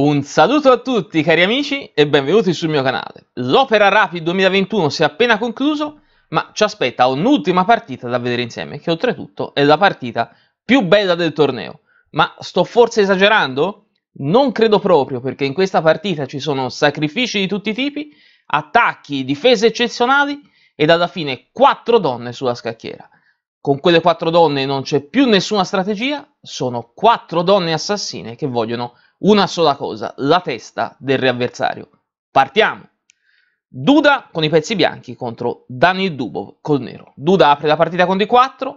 Un saluto a tutti cari amici e benvenuti sul mio canale. L'Opera Rapid 2021 si è appena concluso, ma ci aspetta un'ultima partita da vedere insieme, che oltretutto è la partita più bella del torneo. Ma sto forse esagerando? Non credo proprio, perché in questa partita ci sono sacrifici di tutti i tipi, attacchi, difese eccezionali ed alla fine 4 donne sulla scacchiera. Con quelle 4 donne non c'è più nessuna strategia, sono 4 donne assassine che vogliono una sola cosa, la testa del re avversario. Partiamo! Duda con i pezzi bianchi contro Daniel Dubov col nero. Duda apre la partita con D4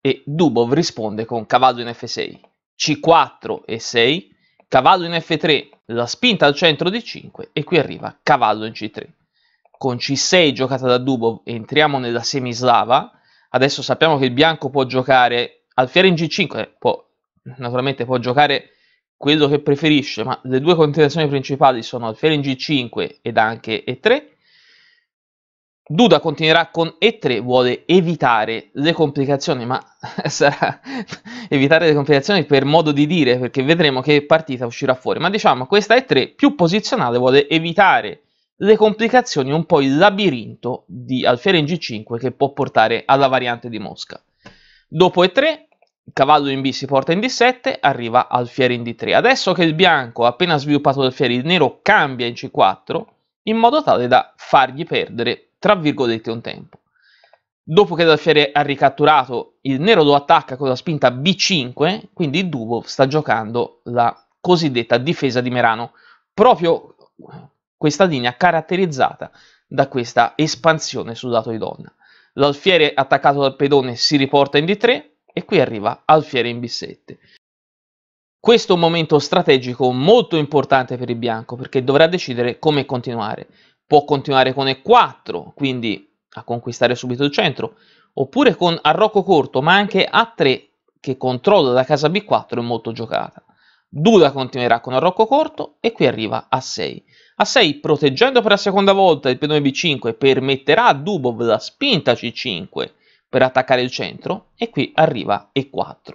e Dubov risponde con cavallo in F6, C4 e 6, cavallo in F3, la spinta al centro d 5 e qui arriva cavallo in C3. Con C6 giocata da Dubov entriamo nella semislava, adesso sappiamo che il bianco può giocare alfiere in G5, può, naturalmente può giocare quello che preferisce, ma le due considerazioni principali sono alfiere Ferengi 5 ed anche E3. Duda continuerà con E3, vuole evitare le complicazioni, ma sarà evitare le complicazioni per modo di dire, perché vedremo che partita uscirà fuori. Ma diciamo, questa E3 più posizionale vuole evitare le complicazioni, un po' il labirinto di alfiere in G5 che può portare alla variante di Mosca. Dopo E3 cavallo in B si porta in D7, arriva alfiere in D3. Adesso che il bianco ha appena sviluppato l'alfiere, il nero cambia in C4 in modo tale da fargli perdere, tra virgolette, un tempo. Dopo che l'alfiere ha ricatturato, il nero lo attacca con la spinta B5, quindi il Dubov sta giocando la cosiddetta difesa di Merano. Proprio questa linea caratterizzata da questa espansione sul lato di donna. L'alfiere attaccato dal pedone si riporta in D3, e qui arriva Alfiere in b7. Questo è un momento strategico molto importante per il bianco perché dovrà decidere come continuare. Può continuare con E4, quindi a conquistare subito il centro, oppure con arrocco corto, ma anche A3 che controlla da casa B4 è molto giocata. Duda continuerà con arrocco corto e qui arriva A6. A6 proteggendo per la seconda volta il pedone B5 permetterà a Dubov la spinta C5 per attaccare il centro e qui arriva E4.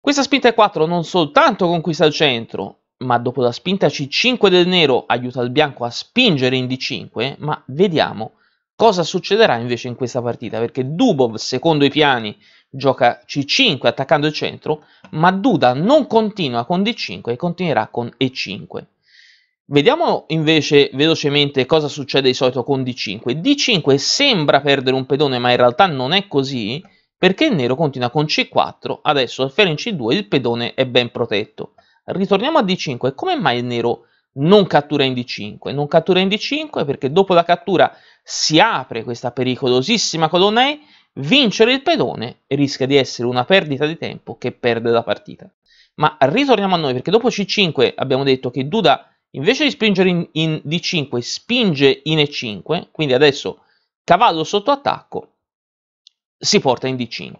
Questa spinta E4 non soltanto conquista il centro, ma dopo la spinta C5 del nero aiuta il bianco a spingere in D5, ma vediamo cosa succederà invece in questa partita, perché Dubov, secondo i piani, gioca C5 attaccando il centro, ma Duda non continua con D5 e continuerà con E5. Vediamo invece velocemente cosa succede di solito con D5. D5 sembra perdere un pedone, ma in realtà non è così, perché il nero continua con C4, adesso al in C2 il pedone è ben protetto. Ritorniamo a D5, come mai il nero non cattura in D5? Non cattura in D5 perché dopo la cattura si apre questa pericolosissima colonna E, vincere il pedone rischia di essere una perdita di tempo che perde la partita. Ma ritorniamo a noi, perché dopo C5 abbiamo detto che Duda invece di spingere in, in D5 spinge in E5, quindi adesso cavallo sotto attacco si porta in D5.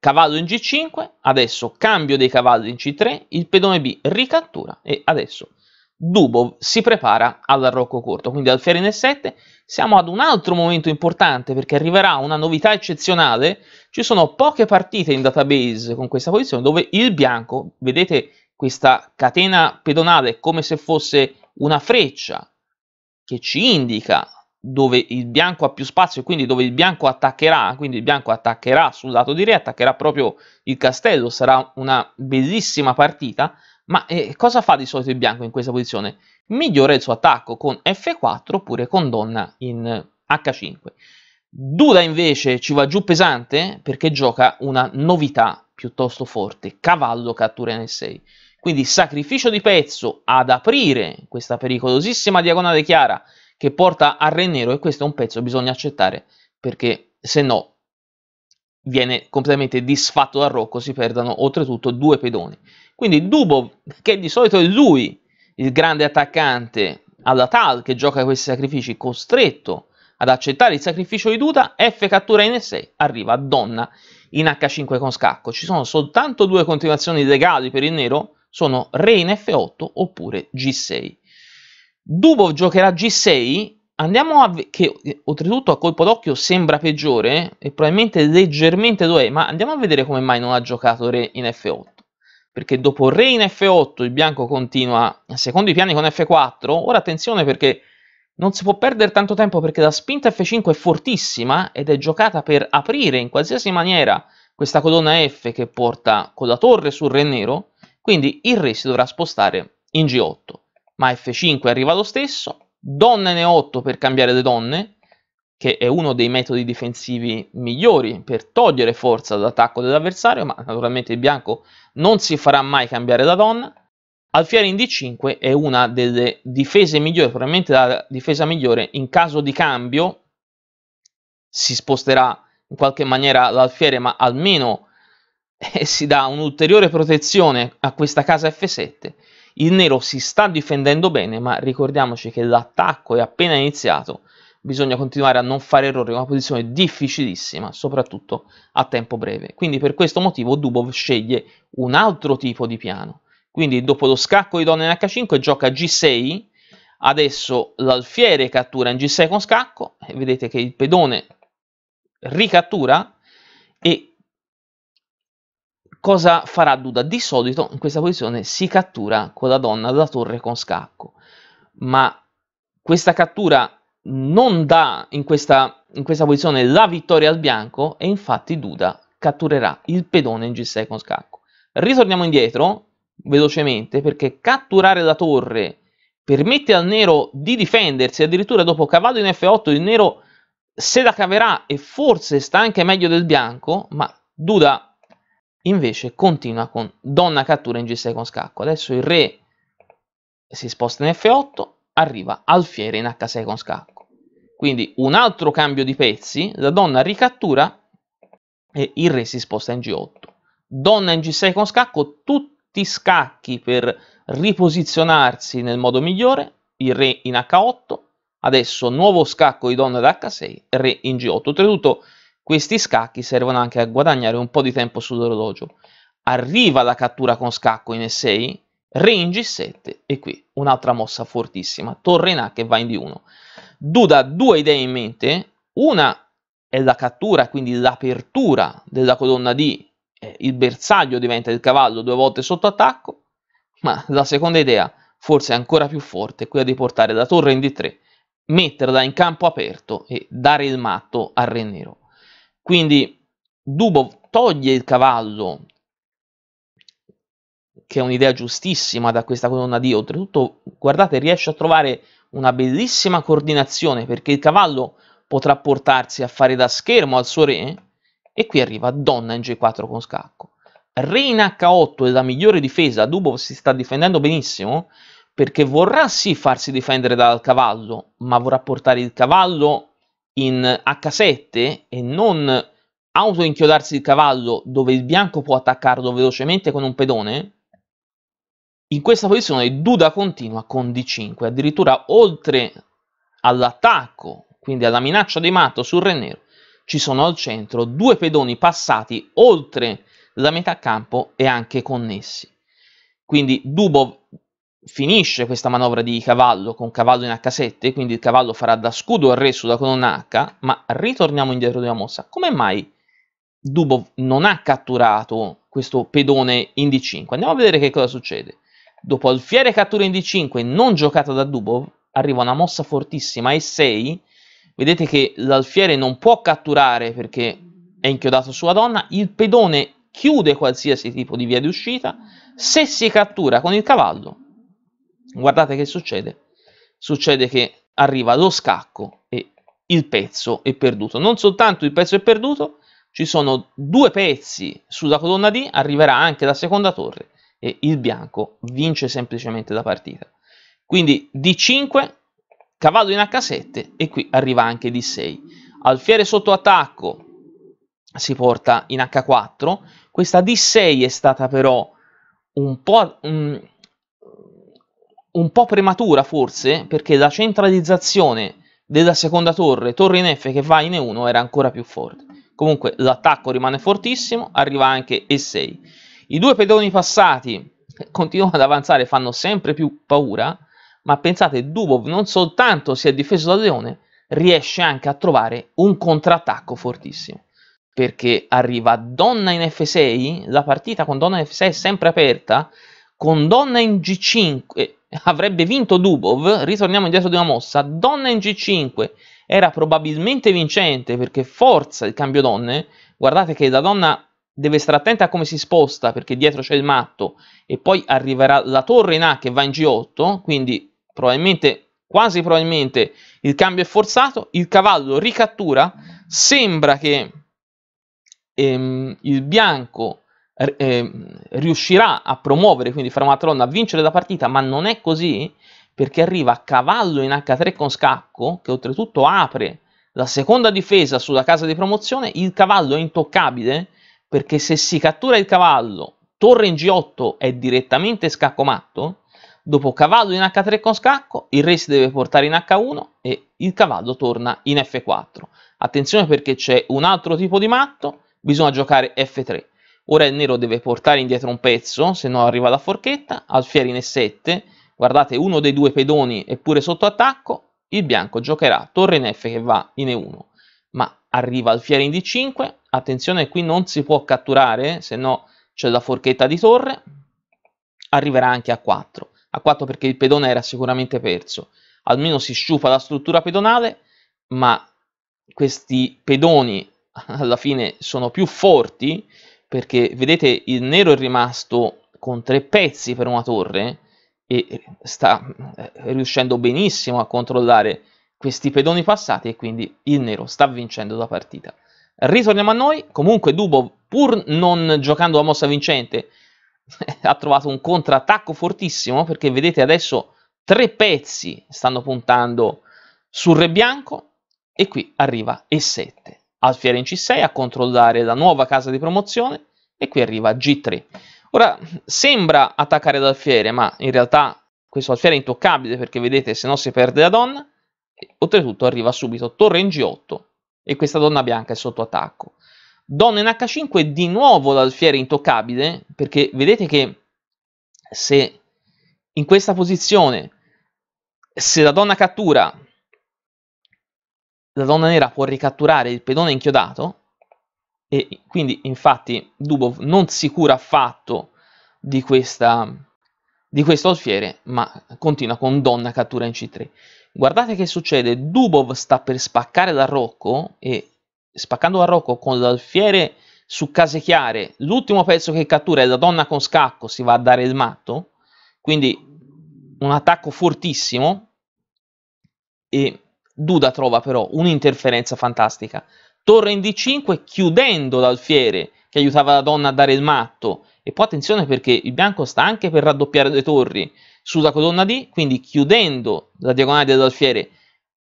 Cavallo in G5, adesso cambio dei cavalli in C3, il pedone B ricattura e adesso Dubov si prepara all'arrocco corto, quindi al ferine 7 siamo ad un altro momento importante perché arriverà una novità eccezionale, ci sono poche partite in database con questa posizione dove il bianco, vedete questa catena pedonale come se fosse una freccia che ci indica dove il bianco ha più spazio e quindi dove il bianco attaccherà, quindi il bianco attaccherà sul lato di re, attaccherà proprio il castello, sarà una bellissima partita, ma eh, cosa fa di solito il bianco in questa posizione? Migliora il suo attacco con F4 oppure con donna in H5. Duda invece ci va giù pesante perché gioca una novità piuttosto forte, cavallo cattura N6. Quindi sacrificio di pezzo ad aprire questa pericolosissima diagonale chiara che porta al re nero e questo è un pezzo che bisogna accettare perché se no viene completamente disfatto dal Rocco, si perdono oltretutto due pedoni. Quindi Dubov, che di solito è lui il grande attaccante alla Tal che gioca questi sacrifici, costretto ad accettare il sacrificio di Duda, F cattura in E6, arriva a Donna in H5 con scacco. Ci sono soltanto due continuazioni legali per il nero, sono re in F8 oppure G6. Dubov giocherà G6, andiamo a che eh, oltretutto a colpo d'occhio sembra peggiore eh, e probabilmente leggermente lo è, ma andiamo a vedere come mai non ha giocato re in F8. Perché dopo re in F8 il bianco continua secondo i piani con F4, ora attenzione perché non si può perdere tanto tempo perché la spinta F5 è fortissima ed è giocata per aprire in qualsiasi maniera questa colonna F che porta con la torre sul re nero quindi il re si dovrà spostare in G8, ma F5 arriva lo stesso, donna in 8 per cambiare le donne, che è uno dei metodi difensivi migliori per togliere forza dall'attacco dell'avversario, ma naturalmente il bianco non si farà mai cambiare la donna. Alfiere in D5 è una delle difese migliori, probabilmente la difesa migliore in caso di cambio si sposterà in qualche maniera l'alfiere, ma almeno e eh, si dà un'ulteriore protezione a questa casa F7. Il nero si sta difendendo bene, ma ricordiamoci che l'attacco è appena iniziato, bisogna continuare a non fare errori, è una posizione difficilissima, soprattutto a tempo breve. Quindi per questo motivo Dubov sceglie un altro tipo di piano. Quindi dopo lo scacco di donna in H5 gioca G6, adesso l'alfiere cattura in G6 con scacco, vedete che il pedone ricattura e Cosa farà Duda? Di solito in questa posizione si cattura con la donna la torre con scacco, ma questa cattura non dà in questa, in questa posizione la vittoria al bianco e infatti Duda catturerà il pedone in G6 con scacco. Ritorniamo indietro velocemente perché catturare la torre permette al nero di difendersi, addirittura dopo cavallo in F8 il nero se la caverà e forse sta anche meglio del bianco, ma Duda invece continua con donna cattura in G6 con scacco. Adesso il re si sposta in F8, arriva alfiere in H6 con scacco. Quindi un altro cambio di pezzi, la donna ricattura e il re si sposta in G8. Donna in G6 con scacco, tutti scacchi per riposizionarsi nel modo migliore, il re in H8, adesso nuovo scacco di donna da H6, re in G8. Oltretutto questi scacchi servono anche a guadagnare un po' di tempo sull'orologio. Arriva la cattura con scacco in E6, re in G7 e qui un'altra mossa fortissima, torre in A che va in D1. Duda ha due idee in mente, una è la cattura, quindi l'apertura della colonna D, il bersaglio diventa il cavallo due volte sotto attacco, ma la seconda idea, forse ancora più forte, è quella di portare la torre in D3, metterla in campo aperto e dare il matto al re nero. Quindi Dubov toglie il cavallo, che è un'idea giustissima da questa colonna di Oltretutto, guardate, riesce a trovare una bellissima coordinazione perché il cavallo potrà portarsi a fare da schermo al suo re. E qui arriva donna in G4 con scacco. Re in H8 è la migliore difesa. Dubov si sta difendendo benissimo perché vorrà sì farsi difendere dal cavallo, ma vorrà portare il cavallo in H7 e non auto inchiodarsi il cavallo dove il bianco può attaccarlo velocemente con un pedone, in questa posizione Duda continua con D5, addirittura oltre all'attacco, quindi alla minaccia di matto sul re nero, ci sono al centro due pedoni passati oltre la metà campo e anche connessi. Quindi Dubov finisce questa manovra di cavallo con cavallo in H7, quindi il cavallo farà da scudo al re sulla colonna H, ma ritorniamo indietro della mossa. Come mai Dubov non ha catturato questo pedone in D5? Andiamo a vedere che cosa succede. Dopo alfiere cattura in D5 non giocata da Dubov, arriva una mossa fortissima E6. Vedete che l'alfiere non può catturare perché è inchiodato sulla donna, il pedone chiude qualsiasi tipo di via di uscita, se si cattura con il cavallo guardate che succede succede che arriva lo scacco e il pezzo è perduto non soltanto il pezzo è perduto ci sono due pezzi sulla colonna D arriverà anche la seconda torre e il bianco vince semplicemente la partita quindi D5 cavallo in H7 e qui arriva anche D6 alfiere sotto attacco si porta in H4 questa D6 è stata però un po' un po' prematura forse, perché la centralizzazione della seconda torre, torre in F che va in E1, era ancora più forte. Comunque l'attacco rimane fortissimo, arriva anche E6. I due pedoni passati continuano ad avanzare, fanno sempre più paura, ma pensate, Dubov non soltanto si è difeso dal Leone, riesce anche a trovare un contrattacco fortissimo. Perché arriva donna in F6, la partita con donna in F6 è sempre aperta, con donna in G5, avrebbe vinto Dubov, ritorniamo indietro di una mossa, donna in G5 era probabilmente vincente perché forza il cambio donne, guardate che la donna deve stare attenta a come si sposta perché dietro c'è il matto e poi arriverà la torre in A che va in G8, quindi probabilmente, quasi probabilmente il cambio è forzato, il cavallo ricattura, sembra che ehm, il bianco eh, riuscirà a promuovere, quindi Fermatron a vincere la partita, ma non è così perché arriva a cavallo in H3 con scacco, che oltretutto apre la seconda difesa sulla casa di promozione, il cavallo è intoccabile perché se si cattura il cavallo, torre in G8 è direttamente scacco matto, dopo cavallo in H3 con scacco, il re si deve portare in H1 e il cavallo torna in F4. Attenzione perché c'è un altro tipo di matto, bisogna giocare F3. Ora il nero deve portare indietro un pezzo, se no arriva la forchetta, alfieri in e 7, guardate uno dei due pedoni è pure sotto attacco, il bianco giocherà torre in F che va in E1, ma arriva alfieri in D5, attenzione qui non si può catturare, se no c'è la forchetta di torre, arriverà anche a 4, a 4 perché il pedone era sicuramente perso, almeno si sciupa la struttura pedonale, ma questi pedoni alla fine sono più forti perché vedete il nero è rimasto con tre pezzi per una torre e sta eh, riuscendo benissimo a controllare questi pedoni passati e quindi il nero sta vincendo la partita. Ritorniamo a noi, comunque Dubo pur non giocando la mossa vincente ha trovato un contrattacco fortissimo perché vedete adesso tre pezzi stanno puntando sul re bianco e qui arriva e7. Alfiere in C6 a controllare la nuova casa di promozione e qui arriva G3. Ora sembra attaccare ad ma in realtà questo Alfiere è intoccabile perché vedete se no si perde la donna. Oltretutto arriva subito torre in G8 e questa donna bianca è sotto attacco. Donna in H5 di nuovo l'alfiere intoccabile perché vedete che se in questa posizione se la donna cattura la donna nera può ricatturare il pedone inchiodato e quindi infatti Dubov non si cura affatto di, questa, di questo alfiere ma continua con donna cattura in c3 guardate che succede Dubov sta per spaccare l'arrocco e spaccando l'arrocco con l'alfiere su case chiare l'ultimo pezzo che cattura è la donna con scacco si va a dare il matto quindi un attacco fortissimo e Duda trova però un'interferenza fantastica. Torre in D5 chiudendo l'alfiere che aiutava la donna a dare il matto. E poi attenzione perché il bianco sta anche per raddoppiare le torri sulla colonna D, quindi chiudendo la diagonale dell'alfiere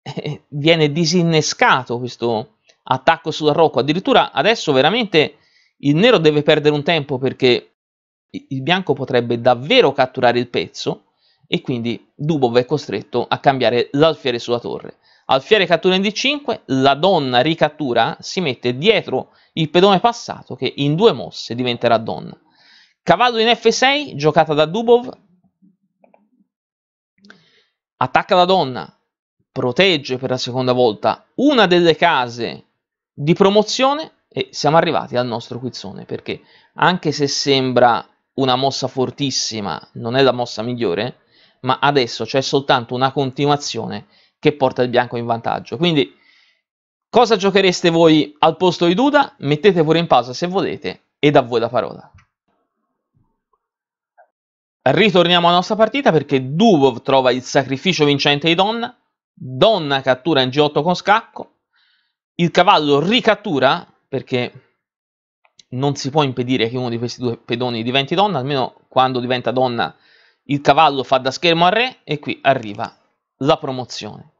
eh, viene disinnescato questo attacco sulla rocco. Addirittura adesso veramente il nero deve perdere un tempo perché il bianco potrebbe davvero catturare il pezzo e quindi Dubov è costretto a cambiare l'alfiere sulla torre. Alfiere cattura in D5, la donna ricattura, si mette dietro il pedone passato che in due mosse diventerà donna. Cavallo in F6, giocata da Dubov, attacca la donna, protegge per la seconda volta una delle case di promozione e siamo arrivati al nostro quizzone perché anche se sembra una mossa fortissima, non è la mossa migliore, ma adesso c'è soltanto una continuazione che porta il bianco in vantaggio. Quindi cosa giochereste voi al posto di Duda? Mettete pure in pausa se volete e da voi la parola. Ritorniamo alla nostra partita perché Dubov trova il sacrificio vincente di Donna, Donna cattura in G8 con scacco, il cavallo ricattura perché non si può impedire che uno di questi due pedoni diventi donna, almeno quando diventa donna il cavallo fa da schermo al re e qui arriva la promozione.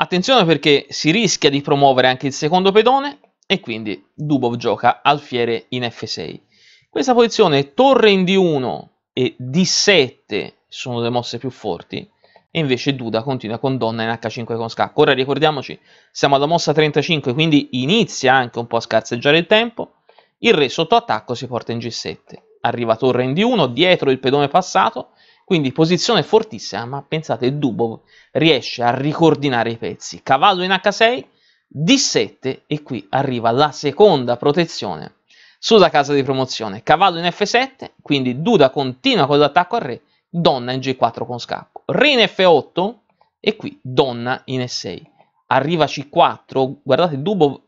Attenzione perché si rischia di promuovere anche il secondo pedone e quindi Dubov gioca alfiere in F6. Questa posizione torre in D1 e D7 sono le mosse più forti e invece Duda continua con donna in H5 con scacco. Ora ricordiamoci, siamo alla mossa 35, quindi inizia anche un po' a scarseggiare il tempo. Il re sotto attacco si porta in G7. Arriva torre in D1, dietro il pedone passato, quindi posizione fortissima, ma pensate, Dubov riesce a ricordinare i pezzi. Cavallo in H6, D7 e qui arriva la seconda protezione sulla casa di promozione. Cavallo in F7, quindi Duda continua con l'attacco al re, donna in G4 con scacco. Re in F8 e qui donna in E6. Arriva C4, guardate Dubov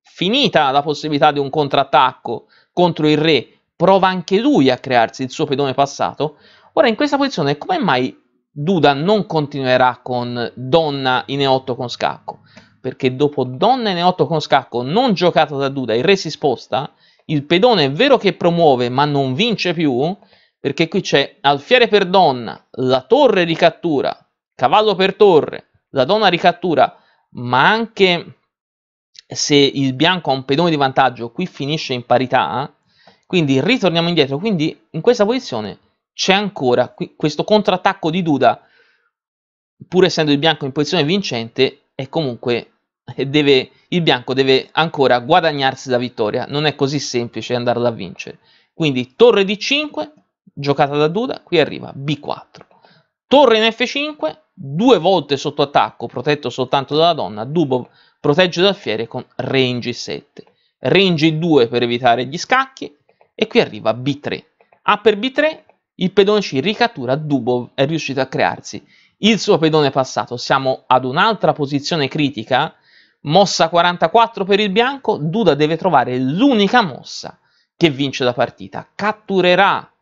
finita la possibilità di un contrattacco contro il re, prova anche lui a crearsi il suo pedone passato, Ora in questa posizione come mai Duda non continuerà con donna in E8 con scacco? Perché dopo donna in E8 con scacco non giocata da Duda, il re si sposta, il pedone è vero che promuove ma non vince più, perché qui c'è alfiere per donna, la torre ricattura, cavallo per torre, la donna ricattura, ma anche se il bianco ha un pedone di vantaggio, qui finisce in parità, quindi ritorniamo indietro, quindi in questa posizione c'è ancora qui, questo contrattacco di Duda, pur essendo il bianco in posizione vincente, è comunque eh, deve, il bianco deve ancora guadagnarsi la vittoria, non è così semplice andarla a vincere. Quindi torre d 5 giocata da Duda, qui arriva B4. Torre in F5, due volte sotto attacco, protetto soltanto dalla donna, Dubo protegge l'alfiere con re in G7. Re in G2 per evitare gli scacchi e qui arriva B3. A per B3 il pedone ci ricattura, Dubov è riuscito a crearsi il suo pedone passato. Siamo ad un'altra posizione critica, mossa 44 per il bianco, Duda deve trovare l'unica mossa che vince la partita. Catturerà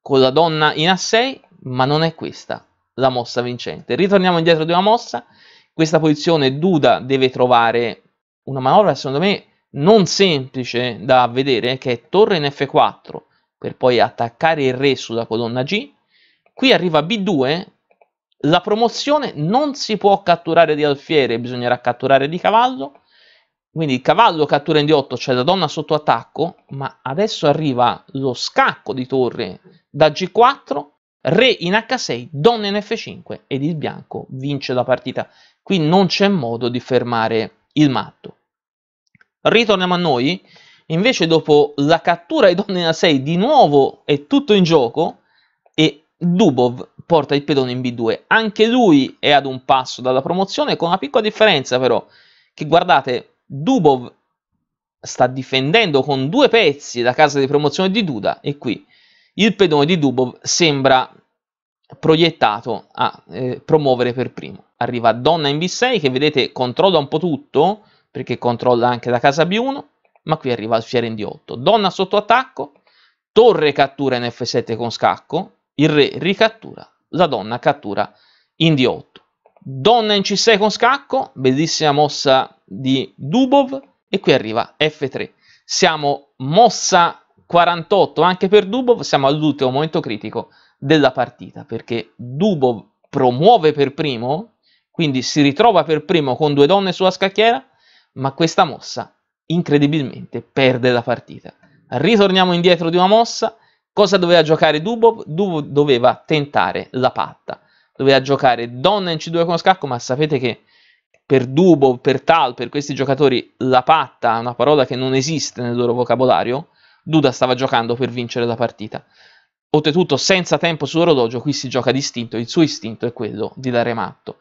con la donna in a 6, ma non è questa la mossa vincente. Ritorniamo indietro di una mossa, questa posizione Duda deve trovare una manovra secondo me non semplice da vedere, che è torre in F4, per poi attaccare il re sulla colonna G. Qui arriva B2, la promozione non si può catturare di alfiere, bisognerà catturare di cavallo. Quindi il cavallo cattura in D8, cioè la donna sotto attacco, ma adesso arriva lo scacco di torre da G4, re in H6, donna in F5 ed il bianco vince la partita. Qui non c'è modo di fermare il matto. Ritorniamo a noi Invece dopo la cattura ai donnini a 6 di nuovo è tutto in gioco e Dubov porta il pedone in B2. Anche lui è ad un passo dalla promozione con una piccola differenza però, che guardate, Dubov sta difendendo con due pezzi la casa di promozione di Duda e qui il pedone di Dubov sembra proiettato a eh, promuovere per primo. Arriva Donna in B6 che vedete controlla un po' tutto perché controlla anche la casa B1 ma qui arriva alfiere in D8. Donna sotto attacco, torre cattura in F7 con scacco, il re ricattura, la donna cattura in D8. Donna in C6 con scacco, bellissima mossa di Dubov, e qui arriva F3. Siamo mossa 48 anche per Dubov, siamo all'ultimo momento critico della partita, perché Dubov promuove per primo, quindi si ritrova per primo con due donne sulla scacchiera, ma questa mossa incredibilmente perde la partita. Ritorniamo indietro di una mossa. Cosa doveva giocare Dubov? Dubov doveva tentare la patta. Doveva giocare donna in C2 con scacco, ma sapete che per Dubov, per Tal, per questi giocatori la patta è una parola che non esiste nel loro vocabolario. Duda stava giocando per vincere la partita. Oltretutto senza tempo sull'orologio, qui si gioca distinto, il suo istinto è quello di dare matto.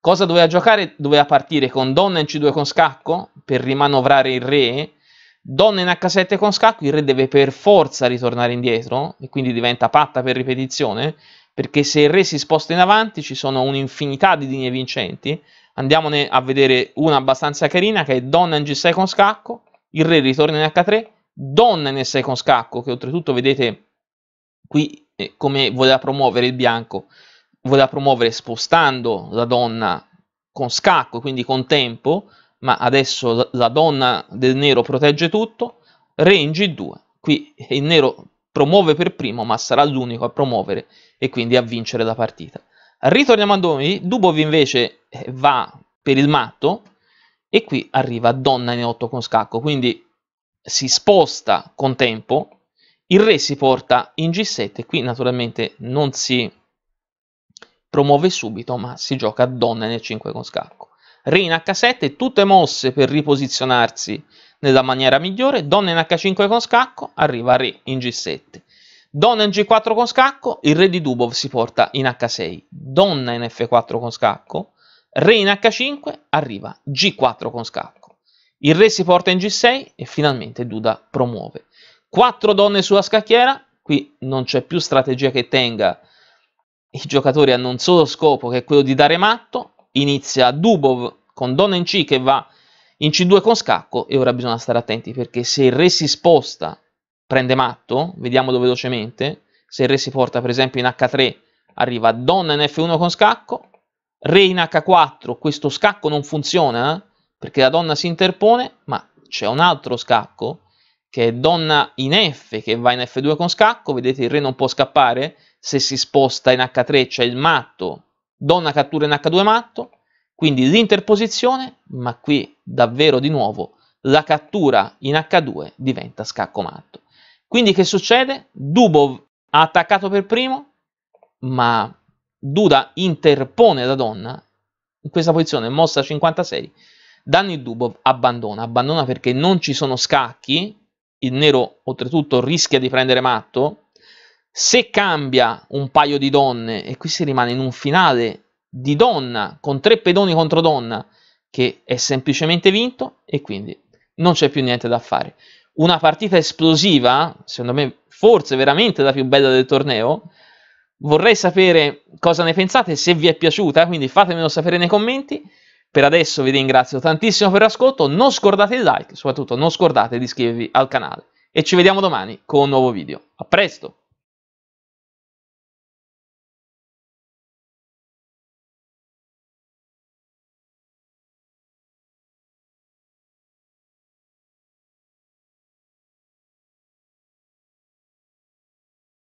Cosa doveva giocare? Doveva partire con donna in C2 con scacco per rimanovrare il re. Donna in H7 con scacco, il re deve per forza ritornare indietro e quindi diventa patta per ripetizione, perché se il re si sposta in avanti ci sono un'infinità di linee vincenti. Andiamone a vedere una abbastanza carina che è donna in G6 con scacco, il re ritorna in H3, donna in S6 con scacco, che oltretutto vedete qui eh, come voleva promuovere il bianco voleva promuovere spostando la donna con scacco, quindi con tempo, ma adesso la donna del nero protegge tutto, re in G2, qui il nero promuove per primo, ma sarà l'unico a promuovere e quindi a vincere la partita. Ritorniamo a noi, Dubov invece eh, va per il matto e qui arriva donna in 8 con scacco, quindi si sposta con tempo, il re si porta in G7, qui naturalmente non si Promuove subito, ma si gioca donna nel 5 con scacco. Re in H7, tutte mosse per riposizionarsi nella maniera migliore. Donna in H5 con scacco, arriva Re in G7. Donna in G4 con scacco, il re di Dubov si porta in H6. Donna in F4 con scacco, Re in H5, arriva G4 con scacco. Il re si porta in G6 e finalmente Duda promuove. Quattro donne sulla scacchiera, qui non c'è più strategia che tenga i giocatori hanno un solo scopo che è quello di dare matto, inizia Dubov con Donna in C che va in C2 con scacco e ora bisogna stare attenti perché se il re si sposta prende matto, vediamolo velocemente, se il re si porta per esempio in H3 arriva Donna in F1 con scacco, Re in H4, questo scacco non funziona eh? perché la donna si interpone, ma c'è un altro scacco che è donna in F che va in F2 con scacco, vedete il re non può scappare, se si sposta in H3 c'è il matto, donna cattura in H2 matto, quindi l'interposizione, ma qui davvero di nuovo la cattura in H2 diventa scacco matto. Quindi che succede? Dubov ha attaccato per primo, ma Duda interpone la donna in questa posizione, mossa 56, Danny Dubov abbandona, abbandona perché non ci sono scacchi, il nero oltretutto rischia di prendere matto, se cambia un paio di donne e qui si rimane in un finale di donna con tre pedoni contro donna che è semplicemente vinto e quindi non c'è più niente da fare. Una partita esplosiva, secondo me forse veramente la più bella del torneo. Vorrei sapere cosa ne pensate, se vi è piaciuta, quindi fatemelo sapere nei commenti. Per adesso vi ringrazio tantissimo per l'ascolto, non scordate il like, soprattutto non scordate di iscrivervi al canale e ci vediamo domani con un nuovo video. A presto!